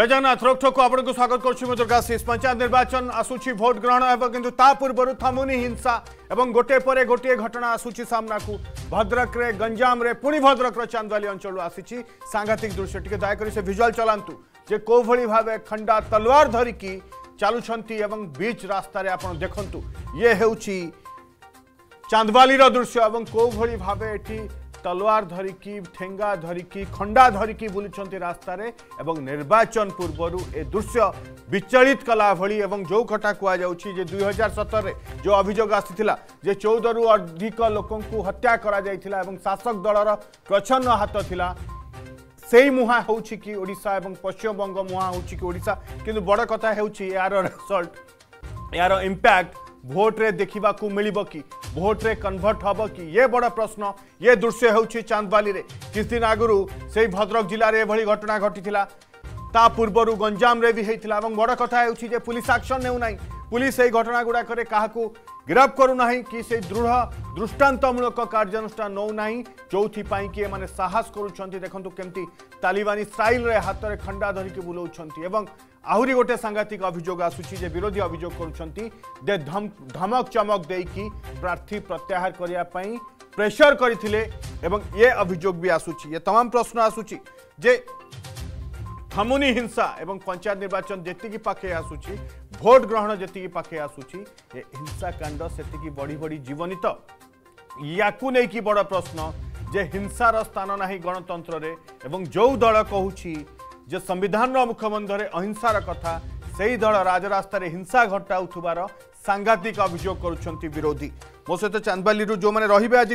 जय जगन्नाथ रोक ठोक आपन स्वागत कर पंचायत निर्वाचन आसूरी भोट ग्रहण कि पूर्व थमुनी हिंसा और गोटे पर गोटे घटना आसूरी सामना को भद्रक रे गंजाम रे पुणी भद्रक चांदवाली अंचल आसी सांघातिक दृश्य टी दयाक से भिजुआल चलांतु जे कौली भाव खंडा तलवार धरिकी चलुंती बीच रास्त आप देखु ये हूँ चांदवा दृश्य और कौली भाव एटी तलवार धरिकी ठेंगा धरिकी खंडा धरिकी बुलुंच रास्त निर्वाचन पूर्व ए दृश्य विचलित कला भली एवं जो कथा कह दुई हजार सतर में जो अभोग आसी चौदह रु अधिक लोक हत्या कर शासक दल प्रचन्न हाथ था से मुहा होड़शा और पश्चिम बंग मुहाँ होड़शा कि बड़ कथा हो रेजल्ट यार इंपैक्ट भोट्रे देखा मिल भोट्रे कनभर्ट हे कि ये बड़ प्रश्न ये दृश्य होंदवाली में दिन आगु से भद्रक जिले में यह घटना घटी ता पूर्व गंजाम भी होता है और बड़ कथा हो पुलिस आक्शन ने पुलिस यही घटना गुड़ाक गिरफ्त करूना कि से दृढ़ दृष्टातमूलक कार्यानुषान नौना जो कि साहस करुँच देखूँ कमी तालिबानी इसराइल हाथ में खंडा धरिकी बुलाऊँच आहरी गोटे सांघातिक अभोग आसूँ विरोधी अभोग कर धमक चमक देकी प्रार्थी प्रत्याहर करने प्रेसर करते ये अभोग भी आसूँ ये तमाम प्रश्न आसूँ जे थमुनी हिंसा एवं पंचायत निर्वाचन जी पाखे आसुच्छी भोट ग्रहण जी पाखे आसूँ हिंसाकांड से बढ़ी बढ़ी जीवनी तो या कि बड़ प्रश्न जे हिंसार स्थान ना गणतंत्र जो दल कहूँ जो संविधान मुखबंधर अहिंसार कथा से ही दल राजस्त हिंसा घटाऊ सांघातिक अभोग कर विरोधी मो सहित चांदवाली जो मैंने रही है आज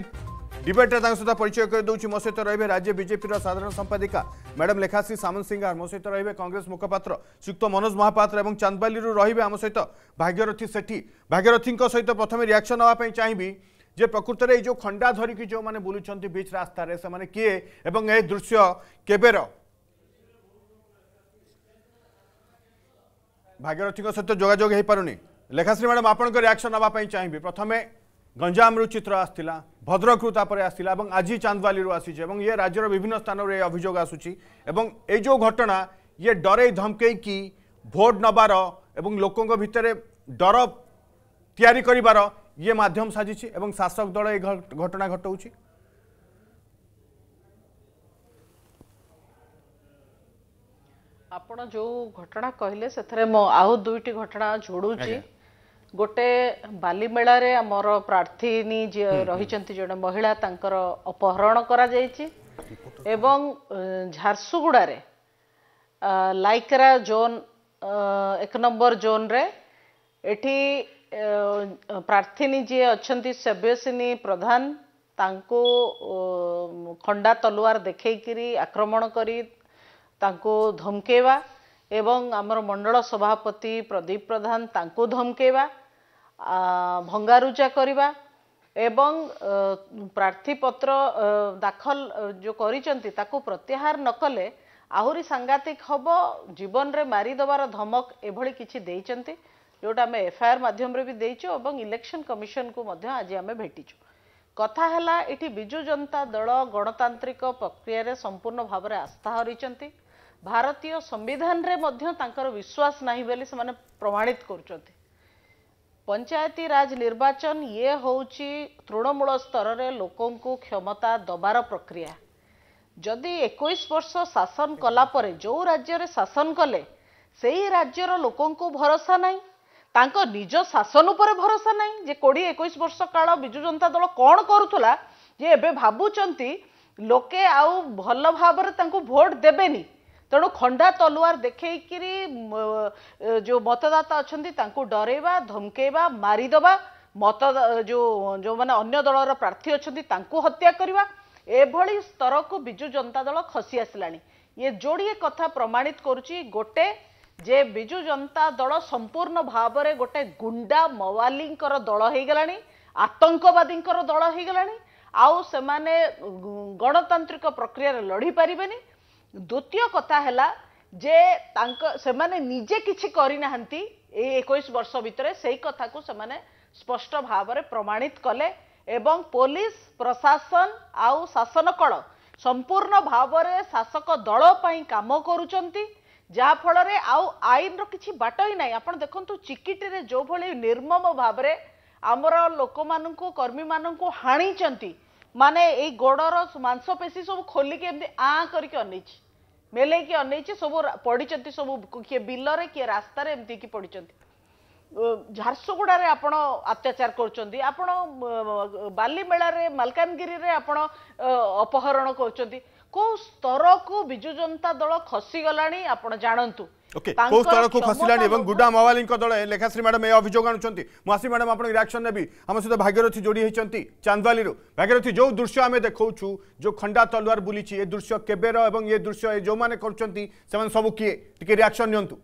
डिबेट्रे सहित परिचय करदे मो सहित रे राज्य बजेपी साधारण संपादिका मैडम लेखाश्री सामन सिंगार मो सहित रे कंग्रेस मुखपात्र सुक्त मनोज महापात्र और चांदवाली रे आम सहित भाग्यरथी सेठी भाग्यरथी सहित प्रथम रियाक्शन नापी चाहिए जे प्रकृत ये जो खंडा धरिकी जो मैंने बुलूं बीच रास्त किए ए दृश्य केबेर ଭାଗ୍ୟରଥୀଙ୍କ ସହିତ ଯୋଗାଯୋଗ ହୋଇପାରୁନି ଲେଖାଶ୍ରୀ ମ୍ୟାଡ଼ାମ୍ ଆପଣଙ୍କ ରିଆକ୍ସନ୍ ନେବା ପାଇଁ ଚାହିଁବି ପ୍ରଥମେ ଗଞ୍ଜାମରୁ ଚିତ୍ର ଆସିଥିଲା ଭଦ୍ରକରୁ ତାପରେ ଆସିଲା ଏବଂ ଆଜି ଚାନ୍ଦବାଲିରୁ ଆସିଛି ଏବଂ ଇଏ ରାଜ୍ୟର ବିଭିନ୍ନ ସ୍ଥାନରୁ ଏ ଅଭିଯୋଗ ଆସୁଛି ଏବଂ ଏଇ ଯେଉଁ ଘଟଣା ଇଏ ଡରେଇ ଧମକେଇକି ଭୋଟ ନେବାର ଏବଂ ଲୋକଙ୍କ ଭିତରେ ଡର ତିଆରି କରିବାର ଇଏ ମାଧ୍ୟମ ସାଜିଛି ଏବଂ ଶାସକ ଦଳ ଏ ଘଟଣା ଘଟଉଛି ଆପଣ ଯେଉଁ ଘଟଣା କହିଲେ ସେଥିରେ ମୁଁ ଆଉ ଦୁଇଟି ଘଟଣା ଯୋଡ଼ୁଛି ଗୋଟେ ବାଲିମେଳାରେ ଆମର ପ୍ରାର୍ଥିନୀ ଯିଏ ରହିଛନ୍ତି ଜଣେ ମହିଳା ତାଙ୍କର ଅପହରଣ କରାଯାଇଛି ଏବଂ ଝାରସୁଗୁଡ଼ାରେ ଲାଇକରା ଜୋନ୍ ଏକ ନମ୍ବର ଜୋନ୍ରେ ଏଠି ପ୍ରାର୍ଥିନୀ ଯିଏ ଅଛନ୍ତି ସେବ୍ୟସିନୀ ପ୍ରଧାନ ତାଙ୍କୁ ଖଣ୍ଡା ତଲୁଆର ଦେଖେଇକିରି ଆକ୍ରମଣ କରି ତାଙ୍କୁ ଧମକେଇବା ଏବଂ ଆମର ମଣ୍ଡଳ ସଭାପତି ପ୍ରଦୀପ ପ୍ରଧାନ ତାଙ୍କୁ ଧମକେଇବା ଭଙ୍ଗାରୁଜା କରିବା ଏବଂ ପ୍ରାର୍ଥୀପତ୍ର ଦାଖଲ ଯେଉଁ କରିଛନ୍ତି ତାକୁ ପ୍ରତ୍ୟାହାର ନ କଲେ ଆହୁରି ସାଙ୍ଘାତିକ ହେବ ଜୀବନରେ ମାରିଦେବାର ଧମକ ଏଭଳି କିଛି ଦେଇଛନ୍ତି ଯେଉଁଟା ଆମେ ଏଫ୍ଆଇଆର୍ ମାଧ୍ୟମରେ ବି ଦେଇଛୁ ଏବଂ ଇଲେକ୍ସନ୍ କମିଶନ୍କୁ ମଧ୍ୟ ଆଜି ଆମେ ଭେଟିଛୁ କଥା ହେଲା ଏଠି ବିଜୁ ଜନତା ଦଳ ଗଣତାନ୍ତ୍ରିକ ପ୍ରକ୍ରିୟାରେ ସମ୍ପୂର୍ଣ୍ଣ ଭାବରେ ଆସ୍ଥା ହରିଛନ୍ତି ଭାରତୀୟ ସମ୍ବିଧାନରେ ମଧ୍ୟ ତାଙ୍କର ବିଶ୍ୱାସ ନାହିଁ ବୋଲି ସେମାନେ ପ୍ରମାଣିତ କରୁଛନ୍ତି ପଞ୍ଚାୟତିରାଜ ନିର୍ବାଚନ ଇଏ ହେଉଛି ତୃଣମୂଳ ସ୍ତରରେ ଲୋକଙ୍କୁ କ୍ଷମତା ଦେବାର ପ୍ରକ୍ରିୟା ଯଦି ଏକୋଇଶ ବର୍ଷ ଶାସନ କଲାପରେ ଯେଉଁ ରାଜ୍ୟରେ ଶାସନ କଲେ ସେହି ରାଜ୍ୟର ଲୋକଙ୍କୁ ଭରସା ନାହିଁ ତାଙ୍କ ନିଜ ଶାସନ ଉପରେ ଭରସା ନାହିଁ ଯେ କୋଡ଼ିଏ ଏକୋଇଶ ବର୍ଷ କାଳ ବିଜୁ ଜନତା ଦଳ କ'ଣ କରୁଥିଲା ଯେ ଏବେ ଭାବୁଛନ୍ତି ଲୋକେ ଆଉ ଭଲ ଭାବରେ ତାଙ୍କୁ ଭୋଟ ଦେବେନି ତେଣୁ ଖଣ୍ଡା ତଲୁଆର ଦେଖେଇକିରି ଯେଉଁ ମତଦାତା ଅଛନ୍ତି ତାଙ୍କୁ ଡରେଇବା ଧମକେଇବା ମାରିଦେବା ମତ ଯେଉଁ ଯେଉଁମାନେ ଅନ୍ୟ ଦଳର ପ୍ରାର୍ଥୀ ଅଛନ୍ତି ତାଙ୍କୁ ହତ୍ୟା କରିବା ଏଭଳି ସ୍ତରକୁ ବିଜୁ ଜନତା ଦଳ ଖସି ଆସିଲାଣି ଇଏ ଯୋଡ଼ିଏ କଥା ପ୍ରମାଣିତ କରୁଛି ଗୋଟେ ଯେ ବିଜୁ ଜନତା ଦଳ ସମ୍ପୂର୍ଣ୍ଣ ଭାବରେ ଗୋଟେ ଗୁଣ୍ଡା ମୱାଲିଙ୍କର ଦଳ ହେଇଗଲାଣି ଆତଙ୍କବାଦୀଙ୍କର ଦଳ ହେଇଗଲାଣି ଆଉ ସେମାନେ ଗଣତାନ୍ତ୍ରିକ ପ୍ରକ୍ରିୟାରେ ଲଢ଼ି ପାରିବେନି ଦ୍ୱିତୀୟ କଥା ହେଲା ଯେ ତାଙ୍କ ସେମାନେ ନିଜେ କିଛି କରିନାହାନ୍ତି ଏଇ ଏକୋଇଶ ବର୍ଷ ଭିତରେ ସେଇ କଥାକୁ ସେମାନେ ସ୍ପଷ୍ଟ ଭାବରେ ପ୍ରମାଣିତ କଲେ ଏବଂ ପୋଲିସ ପ୍ରଶାସନ ଆଉ ଶାସନ କଳ ସମ୍ପୂର୍ଣ୍ଣ ଭାବରେ ଶାସକ ଦଳ ପାଇଁ କାମ କରୁଛନ୍ତି ଯାହାଫଳରେ ଆଉ ଆଇନର କିଛି ବାଟ ହିଁ ନାହିଁ ଆପଣ ଦେଖନ୍ତୁ ଚିକିଟିରେ ଯେଉଁଭଳି ନିର୍ମମ ଭାବରେ ଆମର ଲୋକମାନଙ୍କୁ କର୍ମୀମାନଙ୍କୁ ହାଣିଛନ୍ତି ମାନେ ଏଇ ଗୋଡ଼ର ମାଂସପେଶୀ ସବୁ ଖୋଲିକି ଏମିତି ଆଁ କରିକି ଅନେଇଛି ମେଲେଇକି ଅନେଇଛି ସବୁ ପଡ଼ିଛନ୍ତି ସବୁ କିଏ ବିଲରେ କିଏ ରାସ୍ତାରେ ଏମିତିକି ପଡ଼ିଛନ୍ତି ଝାରସୁଗୁଡ଼ାରେ ଆପଣ ଅତ୍ୟାଚାର କରୁଛନ୍ତି ଆପଣ ବାଲିମେଳାରେ ମାଲକାନଗିରିରେ ଆପଣ ଅପହରଣ କରୁଛନ୍ତି କୋଉ ସ୍ତରକୁ ବିଜୁ ଜନତା ଦଳ ଖସିଗଲାଣି ଆପଣ ଜାଣନ୍ତୁ କୋଉ ସ୍ତରକୁ ଖସିଲାଣି ଏବଂ ଗୁଡା ମୱାଲିଙ୍କ ଦଳ ଲେଖାଶ୍ରୀ ମ୍ୟାଡମ୍ ଏ ଅଭିଯୋଗ ଆଣୁଛନ୍ତି ମୁଁ ଆସି ମ୍ୟାଡମ୍ ଆପଣଙ୍କ ରିଆକ୍ସନ୍ ନେବି ଆମ ସହିତ ଭାଗ୍ୟରଥୀ ଯୋଡ଼ି ହୋଇଛନ୍ତି ଚାନ୍ଦବାଲିରୁ ଭାଗ୍ୟରଥୀ ଯେଉଁ ଦୃଶ୍ୟ ଆମେ ଦେଖାଉଛୁ ଯେଉଁ ଖଣ୍ଡା ତଲୱାର ବୁଲିଛି ଏ ଦୃଶ୍ୟ କେବେର ଏବଂ ଏ ଦୃଶ୍ୟ ଏ ଯେଉଁମାନେ କରୁଛନ୍ତି ସେମାନେ ସବୁ କିଏ ଟିକେ ରିଆକ୍ସନ୍ ନିଅନ୍ତୁ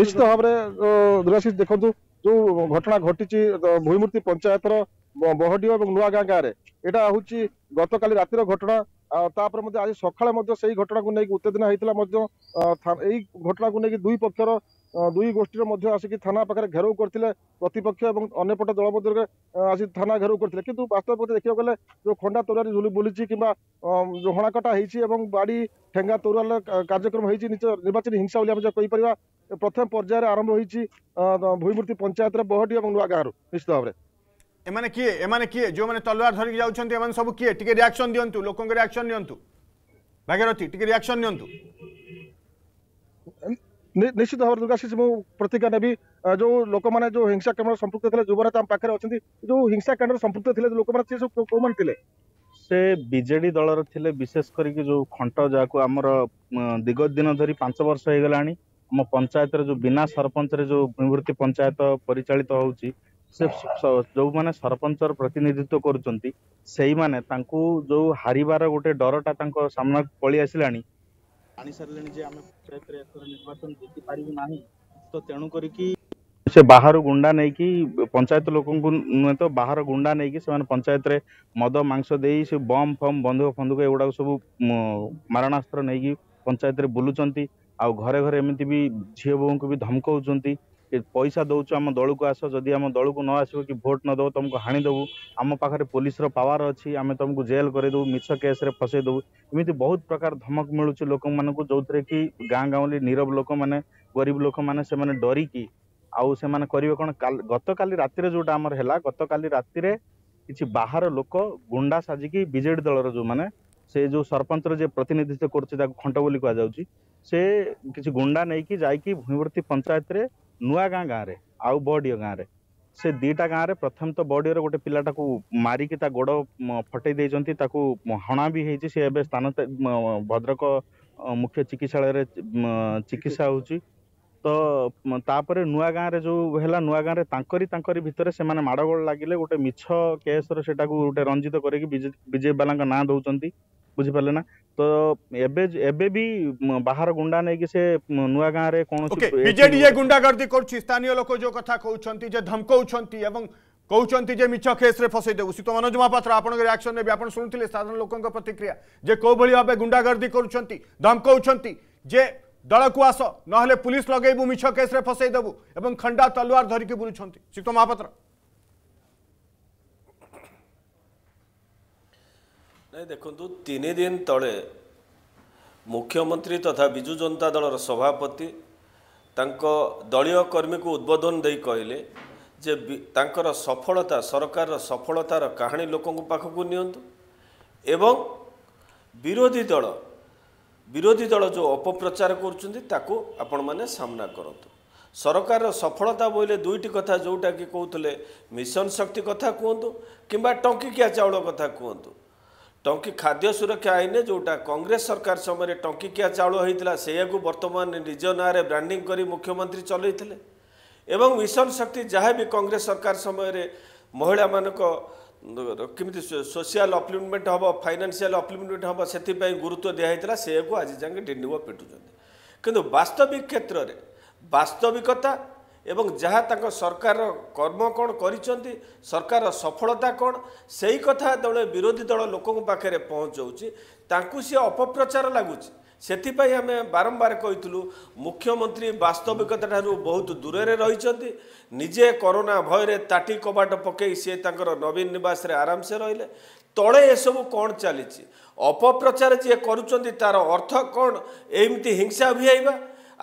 ନିଶ୍ଚିତ ଭାବରେ ଦେଖନ୍ତୁ ଯେଉଁ ଘଟଣା ଘଟିଛି ଭୂମୂର୍ତ୍ତି ପଞ୍ଚାୟତର বহডিହ ଏବଂ ନୂଆଗାଁ ଗାଁରେ ଏଇଟା ହେଉଛି ଗତକାଲି ରାତିର ଘଟଣା ତାପରେ ମଧ୍ୟ ଆଜି ସକାଳେ ମଧ୍ୟ ସେଇ ଘଟଣାକୁ ନେଇକି ଉତ୍ତେଜନା ହେଇଥିଲା ମଧ୍ୟ ଏଇ ଘଟଣାକୁ ନେଇକି ଦୁଇ ପକ୍ଷର ଦୁଇ ଗୋଷ୍ଠୀର ମଧ୍ୟ ଆସିକି ଥାନା ପାଖରେ ଘେରାଉ କରିଥିଲେ ପ୍ରତିପକ୍ଷ ଏବଂ ଅନ୍ୟପଟ ଦଳ ମଧ୍ୟରେ ଆସି ଥାନା ଘେରାଉ କରିଥିଲେ କିନ୍ତୁ ବାସ୍ତବପକ୍ଷେ ଦେଖିବାକୁ ଗଲେ ଯେଉଁ ଖଣ୍ଡା ତୋରାରୀ ଝୁଲି ବୁଲିଛି କିମ୍ବା ଯେଉଁ ହଣାକଟା ହେଇଛି ଏବଂ ବାଡ଼ି ଠେଙ୍ଗା ତୋରାଲ କାର୍ଯ୍ୟକ୍ରମ ହେଇଛି ନିଜ ନିର୍ବାଚନୀ ହିଂସା ବୋଲି ଆମେ ଯାହା କହିପାରିବା ପ୍ରଥମ ପର୍ଯ୍ୟାୟରେ ଆରମ୍ଭ ହୋଇଛି ଭୂମୂର୍ତ୍ତି ପଞ୍ଚାୟତର ବହଟି ଏବଂ ନୂଆ ଗାଁରୁ ନିଶ୍ଚିତ ଭାବରେ এমানে কি এমানে কি যে তলোয়ার ধরিকি যাচ্ছেন এমানে সব কি টিকে রিয়াকশন দিওন্তু লোক রিয়াকশন নিওন্তু ভাগীরথী টিকে রিয়াকশন নিওন্তু নিশ্চিত ভাবে দুর্গাশিষ মু প্রতিজ্ঞা নেবি যে লোক মানে যে হিংসা কেন্দ্র সম্পৃক্ত লে যুবরা তাম পাখে অনেক যে হিংসা কেন্দ্র সম্পৃক্ত লে লোক মানে সে সব কোমানে থিলে সে বিজেডি দলর থিলে বিশেষ করি যে খন্ট যা আমার দিগত দিন ধর পাঁচ বর্ষ হয়ে গলা আম পঞ্চায়েতের যে বিনা সরপঞ্চরে যে নিবৃত্তি পঞ্চায়েত পরিচালিত হচ্ছে ସେ ଯୋଉମାନେ ସରପଞ୍ଚର ପ୍ରତିନିଧିତ୍ୱ କରୁଛନ୍ତି ସେଇମାନେ ତାଙ୍କୁ ଯୋଉ ହାରିବାର ଗୋଟେ ଡରଟା ତାଙ୍କ ସାମ୍ନାକୁ ପଳେଇ ଆସିଲାଣି ଜାଣି ସାରିଲେଣି ଯେ ଆମେ ପଞ୍ଚାୟତରେ ଏଥର ନିର୍ବାଚନ ଜିତିପାରିବୁ ନାହିଁ ତ ତେଣୁ କରିକି ସେ ବାହାରୁ ଗୁଣ୍ଡା ନେଇକି ପଞ୍ଚାୟତ ଲୋକଙ୍କୁ ନୁହେଁ ତ ବାହାର ଗୁଣ୍ଡା ନେଇକି ସେମାନେ ପଞ୍ଚାୟତରେ ମଦ ମାଂସ ଦେଇ ସେ ବମ୍ ଫମ୍ ବନ୍ଧୁକ ଫନ୍ଧୁକ ଏଗୁଡ଼ାକ ସବୁ ମାରଣାସ୍ତ୍ର ନେଇକି ପଞ୍ଚାୟତରେ ବୁଲୁଛନ୍ତି ଆଉ ଘରେ ଘରେ ଏମିତି ବି ଝିଅ ବୋହୂଙ୍କୁ ବି ଧମକଉଛନ୍ତି କି ପଇସା ଦେଉଛୁ ଆମ ଦଳକୁ ଆସ ଯଦି ଆମ ଦଳକୁ ନ ଆସିବ କି ଭୋଟ୍ ନ ଦେବ ତୁମକୁ ହାଣିଦେବୁ ଆମ ପାଖରେ ପୋଲିସର ପାୱାର ଅଛି ଆମେ ତୁମକୁ ଜେଲ୍ କରେଇଦେବୁ ମିଛ କେସ୍ରେ ଫସେଇ ଦେବୁ ଏମିତି ବହୁତ ପ୍ରକାର ଧମକ ମିଳୁଛି ଲୋକମାନଙ୍କୁ ଯେଉଁଥିରେ କି ଗାଁ ଗାଉଁଲି ନିରବ ଲୋକମାନେ ଗରିବ ଲୋକମାନେ ସେମାନେ ଡରିକି ଆଉ ସେମାନେ କରିବେ କ'ଣ ଗତକାଲି ରାତିରେ ଯେଉଁଟା ଆମର ହେଲା ଗତକାଲି ରାତିରେ କିଛି ବାହାର ଲୋକ ଗୁଣ୍ଡା ସାଜିକି ବିଜେଡ଼ି ଦଳର ଯେଉଁମାନେ ସେ ଯେଉଁ ସରପଞ୍ଚର ଯେ ପ୍ରତିନିଧିତ୍ୱ କରୁଛି ତାକୁ ଖଣ୍ଟ ବୋଲି କୁହାଯାଉଛି ସେ କିଛି ଗୁଣ୍ଡା ନେଇକି ଯାଇକି ଭୂମିବର୍ତ୍ତୀ ପଞ୍ଚାୟତରେ ନୂଆ ଗାଁ ଗାଁରେ ଆଉ ବଡ଼ିଓ ଗାଁରେ ସେ ଦିଟା ଗାଁରେ ପ୍ରଥମ ତ ବଡ଼ିଓରେ ଗୋଟେ ପିଲାଟାକୁ ମାରିକି ତା ଗୋଡ଼ ଫଟେଇ ଦେଇଛନ୍ତି ତାକୁ ହଣା ବି ହେଇଛି ସେ ଏବେ ସ୍ଥାନ ଭଦ୍ରକ ମୁଖ୍ୟ ଚିକିତ୍ସାଳୟରେ ଚିକିତ୍ସା ହେଉଛି ତ ତାପରେ ନୂଆ ଗାଁରେ ଯେଉଁ ହେଲା ନୂଆ ଗାଁରେ ତାଙ୍କରି ତାଙ୍କରି ଭିତରେ ସେମାନେ ମାଡ଼ଗୋଳ ଲାଗିଲେ ଗୋଟେ ମିଛ କେସ୍ର ସେଟାକୁ ଗୋଟେ ରଞ୍ଜିତ କରିକି ବିଜେପି ବାଲାଙ୍କ ନାଁ ଦଉଛନ୍ତି बुझिपारे ना तो एबे भी बाहर गुंडा नहीं कि नुआ गाँव रे कौन okay, ये गुंडागर्दी कर स्थानीय लोक जो कथा कहउछंती जे धमकाउछंती जे मिच्छा केस रे फसे देउ मनोज महापात्र आपन के रिएक्शन साधारण लोकन प्रतिक्रिया जे को भली आबे गुंडागर्दी करउछंती धमकाउछंती जे दल को आस ना पुलिस लगेबू मिच्छा केस फसई फसे खंडा तलवार धर के बुलुछंती तो महापात्र ନାଇଁ ଦେଖନ୍ତୁ ତିନି ଦିନ ତଳେ ମୁଖ୍ୟମନ୍ତ୍ରୀ ତଥା ବିଜୁ ଜନତା ଦଳର ସଭାପତି ତାଙ୍କ ଦଳୀୟ କର୍ମୀଙ୍କୁ ଉଦ୍ବୋଧନ ଦେଇ କହିଲେ ଯେ ତାଙ୍କର ସଫଳତା ସରକାରର ସଫଳତାର କାହାଣୀ ଲୋକଙ୍କ ପାଖକୁ ନିଅନ୍ତୁ ଏବଂ ବିରୋଧୀ ଦଳ ବିରୋଧୀ ଦଳ ଯେଉଁ ଅପପ୍ରଚାର କରୁଛନ୍ତି ତାକୁ ଆପଣମାନେ ସାମ୍ନା କରନ୍ତୁ ସରକାରର ସଫଳତା ବୋଇଲେ ଦୁଇଟି କଥା ଯେଉଁଟାକି କହୁଥିଲେ ମିଶନ ଶକ୍ତି କଥା କୁହନ୍ତୁ କିମ୍ବା ଟଙ୍କିକିଆ ଚାଉଳ କଥା କୁହନ୍ତୁ ଟଙ୍କି ଖାଦ୍ୟ ସୁରକ୍ଷା ଆଇନ ଯେଉଁଟା କଂଗ୍ରେସ ସରକାର ସମୟରେ ଟଙ୍କିକିଆ ଚାଉଳ ହୋଇଥିଲା ସେଇଆକୁ ବର୍ତ୍ତମାନ ନିଜ ନାଁରେ ବ୍ରାଣ୍ଡିଂ କରି ମୁଖ୍ୟମନ୍ତ୍ରୀ ଚଲେଇଥିଲେ ଏବଂ ମିଶନ ଶକ୍ତି ଯାହା ବି କଂଗ୍ରେସ ସରକାର ସମୟରେ ମହିଳାମାନଙ୍କ କେମିତି ସୋସିଆଲ ଅପ୍ଲିମେଣ୍ଟ ହେବ ଫାଇନାନ୍ସିଆଲ ଅପ୍ଲିମେଣ୍ଟ ହେବ ସେଥିପାଇଁ ଗୁରୁତ୍ୱ ଦିଆହେଇଥିଲା ସେଇଆକୁ ଆଜି ଯାଏଁ ଡିଣ୍ଡିବ ପିଟୁଛନ୍ତି କିନ୍ତୁ ବାସ୍ତବିକ କ୍ଷେତ୍ରରେ ବାସ୍ତବିକତା ଏବଂ ଯାହା ତାଙ୍କ ସରକାରର କର୍ମ କ'ଣ କରିଛନ୍ତି ସରକାରର ସଫଳତା କ'ଣ ସେଇ କଥା ଯେତେବେଳେ ବିରୋଧୀ ଦଳ ଲୋକଙ୍କ ପାଖରେ ପହଞ୍ଚଉଛି ତାଙ୍କୁ ସିଏ ଅପପ୍ରଚାର ଲାଗୁଛି ସେଥିପାଇଁ ଆମେ ବାରମ୍ବାର କହିଥିଲୁ ମୁଖ୍ୟମନ୍ତ୍ରୀ ବାସ୍ତବିକତା ଠାରୁ ବହୁତ ଦୂରରେ ରହିଛନ୍ତି ନିଜେ କରୋନା ଭୟରେ ତାଟି କବାଟ ପକାଇ ସିଏ ତାଙ୍କର ନବୀନ ନିବାସରେ ଆରାମସେ ରହିଲେ ତଳେ ଏସବୁ କ'ଣ ଚାଲିଛି ଅପପ୍ରଚାର ଯିଏ କରୁଛନ୍ତି ତାର ଅର୍ଥ କ'ଣ ଏମିତି ହିଂସା ଭିଆଇବା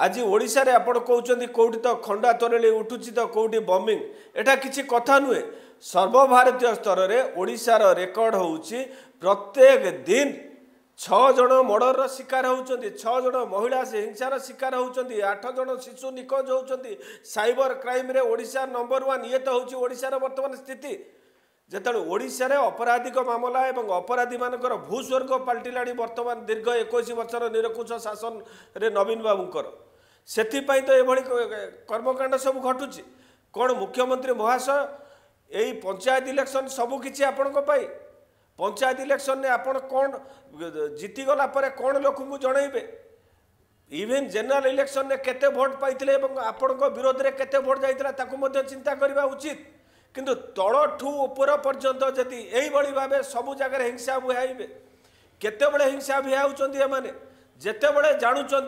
ଆଜି ଓଡ଼ିଶାରେ ଆପଣ କହୁଛନ୍ତି କେଉଁଠି ତ ଖଣ୍ଡା ତରଳି ଉଠୁଛି ତ କେଉଁଠି ବମିଂ ଏଟା କିଛି କଥା ନୁହେଁ ସର୍ବଭାରତୀୟ ସ୍ତରରେ ଓଡ଼ିଶାର ରେକର୍ଡ଼ ହେଉଛି ପ୍ରତ୍ୟେକ ଦିନ ଛଅ ଜଣ ମର୍ଡ଼ରର ଶିକାର ହେଉଛନ୍ତି ଛଅ ଜଣ ମହିଳା ସେ ହିଂସାର ଶିକାର ହେଉଛନ୍ତି ଆଠ ଜଣ ଶିଶୁ ନିଖୋଜ ହେଉଛନ୍ତି ସାଇବର କ୍ରାଇମରେ ଓଡ଼ିଶା ନମ୍ବର ୱାନ୍ ଇଏ ତ ହେଉଛି ଓଡ଼ିଶାର ବର୍ତ୍ତମାନ ସ୍ଥିତି ଯେତେବେଳେ ଓଡ଼ିଶାରେ ଅପରାଧିକ ମାମଲା ଏବଂ ଅପରାଧୀମାନଙ୍କର ଭୂସ୍ୱର୍ଗ ପାଲଟିଲାଣି ବର୍ତ୍ତମାନ ଦୀର୍ଘ ଏକୋଇଶ ବର୍ଷର ନିରକୁଶ ଶାସନରେ ନବୀନ ବାବୁଙ୍କର ସେଥିପାଇଁ ତ ଏଭଳି କର୍ମକାଣ୍ଡ ସବୁ ଘଟୁଛି କ'ଣ ମୁଖ୍ୟମନ୍ତ୍ରୀ ମହାଶୟ ଏଇ ପଞ୍ଚାୟତ ଇଲେକ୍ସନ୍ ସବୁକିଛି ଆପଣଙ୍କ ପାଇଁ ପଞ୍ଚାୟତ ଇଲେକ୍ସନ୍ରେ ଆପଣ କ'ଣ ଜିତିଗଲା ପରେ କ'ଣ ଲୋକଙ୍କୁ ଜଣାଇବେ ଇଭିନ୍ ଜେନେରାଲ୍ ଇଲେକ୍ସନ୍ରେ କେତେ ଭୋଟ୍ ପାଇଥିଲେ ଏବଂ ଆପଣଙ୍କ ବିରୋଧରେ କେତେ ଭୋଟ୍ ଯାଇଥିଲା ତାକୁ ମଧ୍ୟ ଚିନ୍ତା କରିବା ଉଚିତ কিন্তু তলঠু উপর পর্যন্ত যদি এইভাবে ভাবে সবু জায়গায় হিংসা বুহাইবে কেতবে হিংসা বুহাউছেন এমানে যেতবে জাণুচার